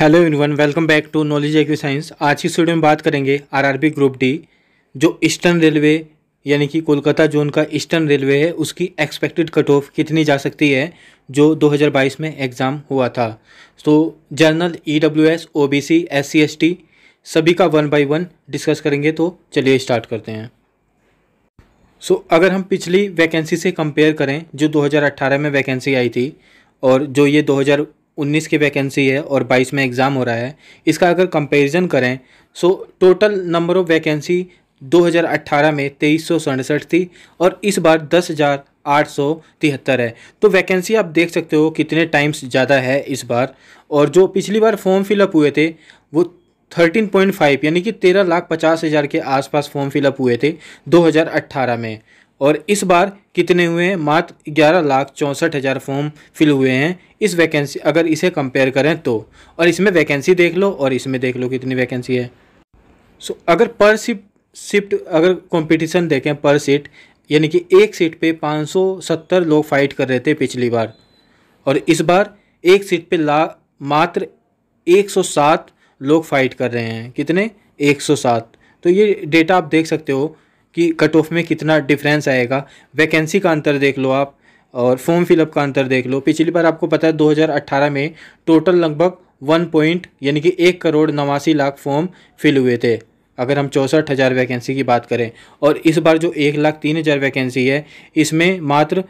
hello everyone welcome back to knowledge aqua science आज की studio में बात करेंगे आरआरबी ग्रुप डी जो ईस्टर्न रेलवे यानी कि कोलकाता जोन का ईस्टर्न रेलवे है उसकी एक्सपेक्टेड कट ऑफ कितनी जा सकती है जो 2022 में एग्ज़ाम हुआ था तो general E W S O B C S C S T सभी का वन बाई वन डिस्कस करेंगे तो चलिए स्टार्ट करते हैं सो so, अगर हम पिछली वैकेंसी से कंपेयर करें जो दो में वैकेंसी आई थी और जो ये दो उन्नीस की वैकेंसी है और बाईस में एग्ज़ाम हो रहा है इसका अगर कंपेरिज़न करें so total number of vacancy 2018 में तेईस थी और इस बार दस हज़ार आठ सौ तिहत्तर है तो वैकेंसी आप देख सकते हो कितने टाइम्स ज़्यादा है इस बार और जो पिछली बार फॉर्म फिलअप हुए थे वो थर्टीन पॉइंट फाइव यानी कि तेरह लाख पचास हज़ार के आसपास फॉर्म फिलअप हुए थे 2018 में और इस बार कितने हुए हैं मात्र ग्यारह लाख चौंसठ हज़ार फॉर्म फिल हुए हैं इस वैकेंसी अगर इसे कंपेयर करें तो और इसमें वैकेंसी देख लो और इसमें देख लो कितनी वैकेंसी है सो अगर पर शिफ्ट शिफ्ट अगर कंपटीशन देखें पर सीट यानी कि एक सीट पे 570 लोग फाइट कर रहे थे पिछली बार और इस बार एक सीट पर ला मात्र एक लोग फाइट कर रहे हैं कितने एक तो ये डेटा आप देख सकते हो कि कट ऑफ में कितना डिफरेंस आएगा वैकेंसी का अंतर देख लो आप और फॉर्म फिलअप का अंतर देख लो पिछली बार आपको पता है 2018 में टोटल लगभग वन पॉइंट यानी कि एक करोड़ नवासी लाख फॉर्म फिल हुए थे अगर हम चौंसठ हज़ार वैकेंसी की बात करें और इस बार जो एक लाख तीन हज़ार वैकेंसी है इसमें मात्र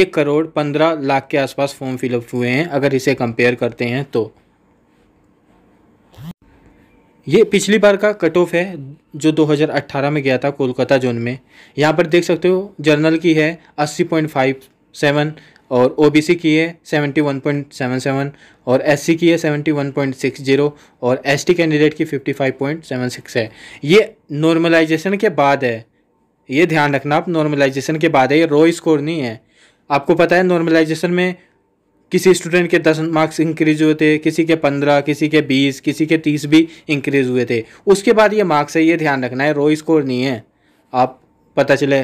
एक करोड़ पंद्रह लाख के आसपास फॉर्म फिलअप हुए हैं अगर इसे कंपेयर करते हैं तो ये पिछली बार का कट ऑफ है जो 2018 में गया था कोलकाता जोन में यहाँ पर देख सकते हो जर्नल की है 80.57 और ओबीसी की है 71.77 और एससी की है 71.60 और एसटी कैंडिडेट की 55.76 है ये नॉर्मलाइजेशन के बाद है ये ध्यान रखना आप नॉर्मलाइजेशन के बाद है ये रो स्कोर नहीं है आपको पता है नॉर्मलाइजेशन में किसी स्टूडेंट के दस मार्क्स इंक्रीज हुए थे किसी के पंद्रह किसी के बीस किसी के तीस भी इंक्रीज हुए थे उसके बाद ये मार्क्स है ये ध्यान रखना है रो स्कोर नहीं है आप पता चले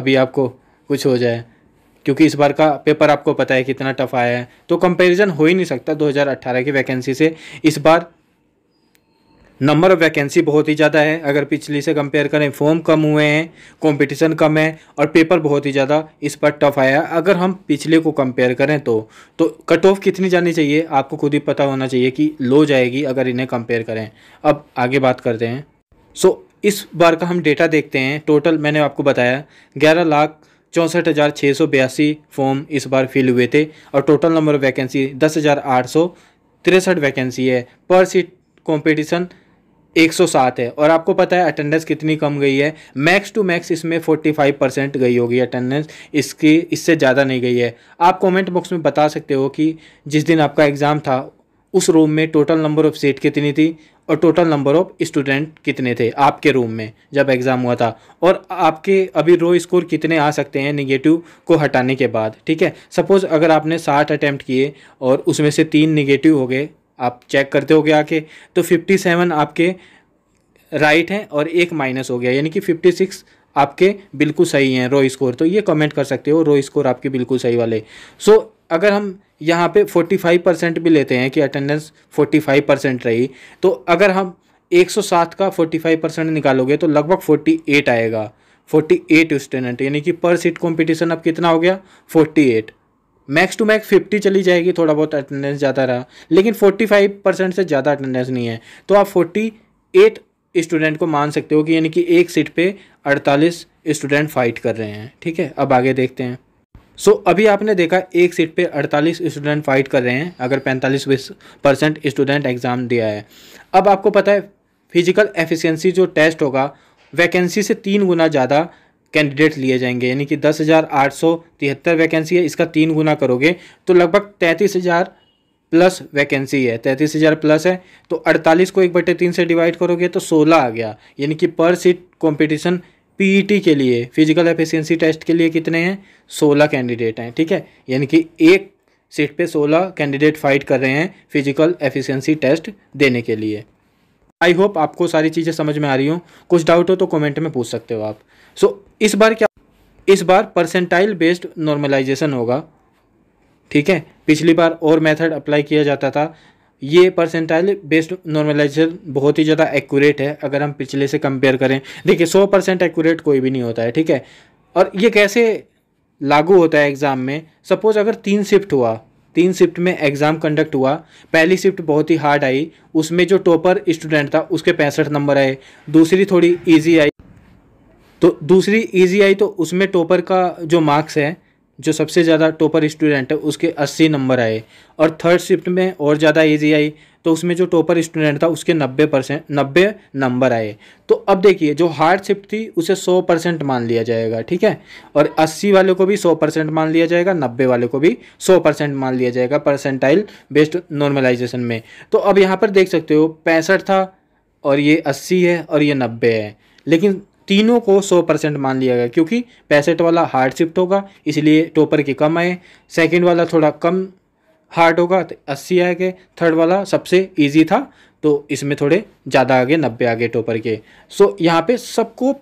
अभी आपको कुछ हो जाए क्योंकि इस बार का पेपर आपको पता है कितना टफ आया है तो कंपैरिजन हो ही नहीं सकता 2018 की वैकेंसी से इस बार नंबर ऑफ वैकेंसी बहुत ही ज़्यादा है अगर पिछली से कंपेयर करें फॉर्म कम हुए हैं कंपटीशन कम है और पेपर बहुत ही ज़्यादा इस पर टफ आया अगर हम पिछले को कंपेयर करें तो तो कट ऑफ कितनी जानी चाहिए आपको खुद ही पता होना चाहिए कि लो जाएगी अगर इन्हें कंपेयर करें अब आगे बात करते हैं सो इस बार का हम डेटा देखते हैं टोटल मैंने आपको बताया ग्यारह लाख चौंसठ हज़ार छः सौ बयासी फॉर्म इस बार फिल हुए थे और टोटल नंबर ऑफ वैकेंसी दस हज़ार आठ सौ तिरसठ वैकेंसी है पर सीट कंपटीशन 107 है और आपको पता है अटेंडेंस कितनी कम गई है मैक्स टू मैक्स इसमें 45 परसेंट गई होगी अटेंडेंस इसकी इससे ज़्यादा नहीं गई है आप कमेंट बॉक्स में बता सकते हो कि जिस दिन आपका एग्ज़ाम था उस रूम में टोटल नंबर ऑफ़ सीट कितनी थी और टोटल नंबर ऑफ स्टूडेंट कितने थे आपके रूम में जब एग्ज़ाम हुआ था और आपके अभी रो स्कोर कितने आ सकते हैं निगेटिव को हटाने के बाद ठीक है सपोज़ अगर आपने साठ अटैम्प्ट किए और उसमें से तीन निगेटिव हो गए आप चेक करते हो गया आके तो फिफ्टी सेवन आपके राइट हैं और एक माइनस हो गया यानी कि फिफ्टी सिक्स आपके बिल्कुल सही हैं रो स्कोर तो ये कमेंट कर सकते हो रो स्कोर आपके बिल्कुल सही वाले सो so, अगर हम यहाँ पे 45 परसेंट भी लेते हैं कि अटेंडेंस 45 परसेंट रही तो अगर हम 107 का 45 परसेंट निकालोगे तो लगभग 48 आएगा 48 स्टूडेंट यानी कि पर सीट कंपटीशन अब कितना हो गया 48 मैक्स टू मैक्स फिफ्टी चली जाएगी थोड़ा बहुत अटेंडेंस ज़्यादा रहा लेकिन फोर्टी फाइव परसेंट से ज़्यादा अटेंडेंस नहीं है तो आप फोर्टी एट स्टूडेंट को मान सकते हो कि यानी कि एक सीट पे अड़तालीस स्टूडेंट फाइट कर रहे हैं ठीक है अब आगे देखते हैं सो so, अभी आपने देखा एक सीट पे 48 स्टूडेंट फाइट कर रहे हैं अगर पैंतालीस परसेंट स्टूडेंट एग्ज़ाम दिया है अब आपको पता है फिजिकल एफिशेंसी जो टेस्ट होगा वैकेंसी से तीन गुना ज़्यादा कैंडिडेट लिए जाएंगे यानी कि दस हज़ार आठ सौ तिहत्तर वैकेंसी है इसका तीन गुना करोगे तो लगभग तैंतीस हज़ार प्लस वैकेंसी है तैंतीस हज़ार प्लस है तो अड़तालीस को एक बटे तीन से डिवाइड करोगे तो सोलह आ गया यानी कि पर सीट कंपटीशन पीईटी के लिए फिजिकल एफिशिएंसी टेस्ट के लिए कितने हैं सोलह कैंडिडेट हैं ठीक है यानी कि एक सीट पर सोलह कैंडिडेट फाइट कर रहे हैं फिजिकल एफिशेंसी टेस्ट देने के लिए आई होप आपको सारी चीज़ें समझ में आ रही हो कुछ डाउट हो तो कमेंट में पूछ सकते हो आप सो so, इस बार क्या इस बार परसेंटाइल बेस्ड नॉर्मलाइजेशन होगा ठीक है पिछली बार और मेथड अप्लाई किया जाता था ये परसेंटाइल बेस्ड नॉर्मलाइजेशन बहुत ही ज़्यादा एक्यूरेट है अगर हम पिछले से कंपेयर करें देखिए सौ परसेंट एक्यूरेट कोई भी नहीं होता है ठीक है और ये कैसे लागू होता है एग्ज़ाम में सपोज़ अगर तीन शिफ्ट हुआ तीन शिफ्ट में एग्ज़ाम कंडक्ट हुआ पहली शिफ्ट बहुत ही हार्ड आई उसमें जो टॉपर स्टूडेंट था उसके पैंसठ नंबर आए दूसरी थोड़ी ईजी आई तो दूसरी ईजी आई तो उसमें टॉपर का जो मार्क्स है जो सबसे ज़्यादा टॉपर स्टूडेंट है उसके अस्सी नंबर आए और थर्ड शिफ्ट में और ज़्यादा ईजी आई तो उसमें जो टॉपर स्टूडेंट था उसके नब्बे परसेंट नब्बे नंबर आए तो अब देखिए जो हार्ड शिफ्ट थी उसे सौ परसेंट मान लिया जाएगा ठीक है और अस्सी वाले को भी सौ परसेंट मान लिया जाएगा नब्बे वाले को भी सौ परसेंट मान लिया जाएगा परसेंटाइल बेस्ड नॉर्मलाइजेशन में तो अब यहाँ पर देख सकते हो पैंसठ था और ये अस्सी है और ये नब्बे है लेकिन तीनों को 100 परसेंट मान लिया गया क्योंकि पैंसठ वाला हार्ड शिफ्ट होगा इसलिए टोपर के कम आए सेकंड वाला थोड़ा कम हार्ड होगा तो अस्सी आए गए थर्ड वाला सबसे इजी था तो इसमें थोड़े ज़्यादा आगे नब्बे आगे टोपर के सो यहाँ पे सबको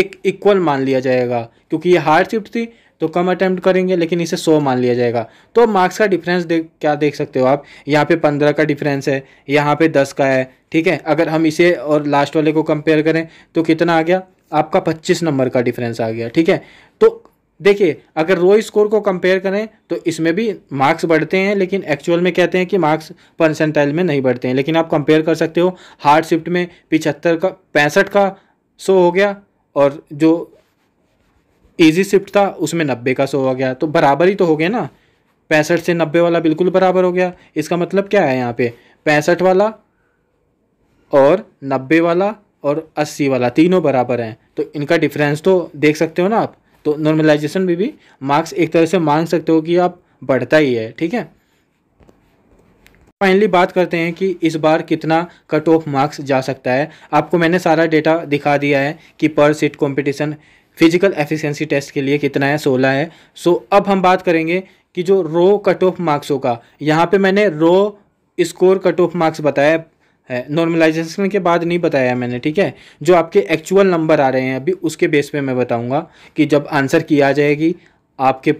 एक इक्वल मान लिया जाएगा क्योंकि ये हार्ड शिफ्ट थी तो कम अटैम्प्ट करेंगे लेकिन इसे सौ मान लिया जाएगा तो मार्क्स का डिफरेंस देख क्या देख सकते हो आप यहाँ पे पंद्रह का डिफरेंस है यहाँ पे दस का है ठीक है अगर हम इसे और लास्ट वाले को कंपेयर करें तो कितना आ गया आपका पच्चीस नंबर का डिफरेंस आ गया ठीक है तो देखिए अगर रो स्कोर को कंपेयर करें तो इसमें भी मार्क्स बढ़ते हैं लेकिन एक्चुअल में कहते हैं कि मार्क्स परसेंटाइल में नहीं बढ़ते हैं लेकिन आप कंपेयर कर सकते हो हार्ड शिफ्ट में पिछहत्तर का पैंसठ का सो हो गया और जो ईजी शिफ्ट था उसमें नब्बे का सो हो गया तो बराबर ही तो हो गया ना पैंसठ से नब्बे वाला बिल्कुल बराबर हो गया इसका मतलब क्या है यहाँ पे पैंसठ वाला और नब्बे वाला और अस्सी वाला तीनों बराबर हैं तो इनका डिफरेंस तो देख सकते हो ना आप तो नॉर्मलाइजेशन में भी, भी मार्क्स एक तरह से मांग सकते हो कि आप बढ़ता ही है ठीक है फाइनली बात करते हैं कि इस बार कितना कट ऑफ मार्क्स जा सकता है आपको मैंने सारा डेटा दिखा दिया है कि per seat competition physical efficiency test के लिए कितना है सोलह है सो so, अब हम बात करेंगे कि जो रो कट ऑफ मार्क्स होगा यहाँ पे मैंने raw score cut off marks बताया नॉर्मलाइजेशन के बाद नहीं बताया मैंने ठीक है जो आपके एक्चुअल नंबर आ रहे हैं अभी उसके बेस पे मैं बताऊंगा कि जब आंसर की आ जाएगी आपके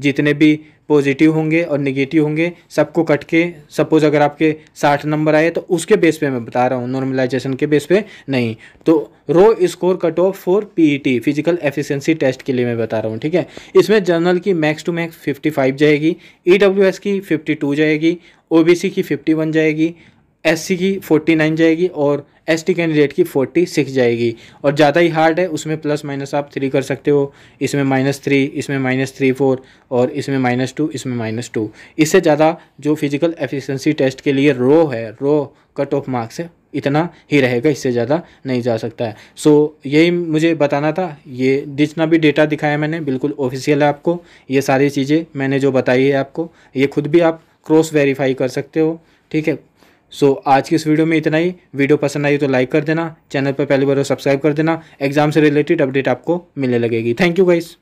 जितने भी पॉजिटिव होंगे और निगेटिव होंगे सबको कट के सपोज़ अगर आपके साठ नंबर आए तो उसके बेस पे मैं बता रहा हूँ नॉर्मलाइजेशन के बेस पे नहीं तो raw score cut off for PET physical efficiency test के लिए मैं बता रहा हूँ ठीक है इसमें जनरल की मैक्स टू मैक्स 55 जाएगी ईडब्ल्यूएस e की 52 जाएगी ओबीसी की 51 जाएगी एससी की 49 जाएगी और एसटी कैंडिडेट की 46 जाएगी और ज़्यादा ही हार्ड है उसमें प्लस माइनस आप थ्री कर सकते हो इसमें माइनस थ्री इसमें माइनस थ्री फोर और इसमें माइनस टू इसमें माइनस टू इससे ज़्यादा जो फिजिकल एफिशिएंसी टेस्ट के लिए रो है रो कट ऑफ मार्क्स है इतना ही रहेगा इससे ज़्यादा नहीं जा सकता है सो so, यही मुझे बताना था ये जितना भी डेटा दिखाया मैंने बिल्कुल ऑफिशियल है आपको ये सारी चीज़ें मैंने जो बताई है आपको ये खुद भी आप क्रॉस वेरीफाई कर सकते हो ठीक है सो so, आज की इस वीडियो में इतना ही वीडियो पसंद आई तो लाइक कर देना चैनल पर पहली बार सब्सक्राइब कर देना एग्जाम से रिलेटेड अपडेट आपको मिलने लगेगी थैंक यू गाइस